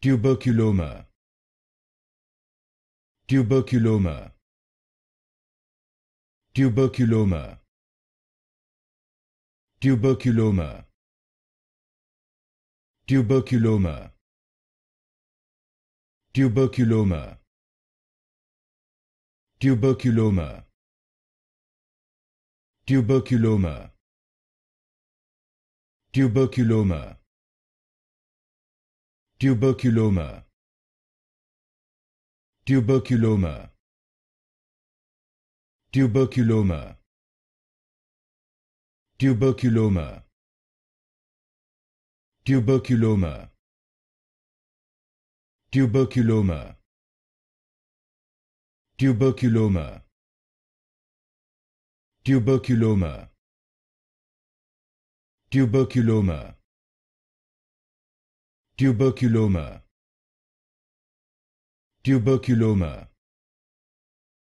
Tuberculoma Tuberculoma Tuberculoma Tuberculoma Tuberculoma Tuberculoma Tuberculoma Tuberculoma Tuberculoma Tuberculoma. Tuberculoma. Tuberculoma. Tuberculoma. Tuberculoma. Tuberculoma. Tuberculoma. Tuberculoma. Tuberculoma. Tuberculoma. Tuberculoma.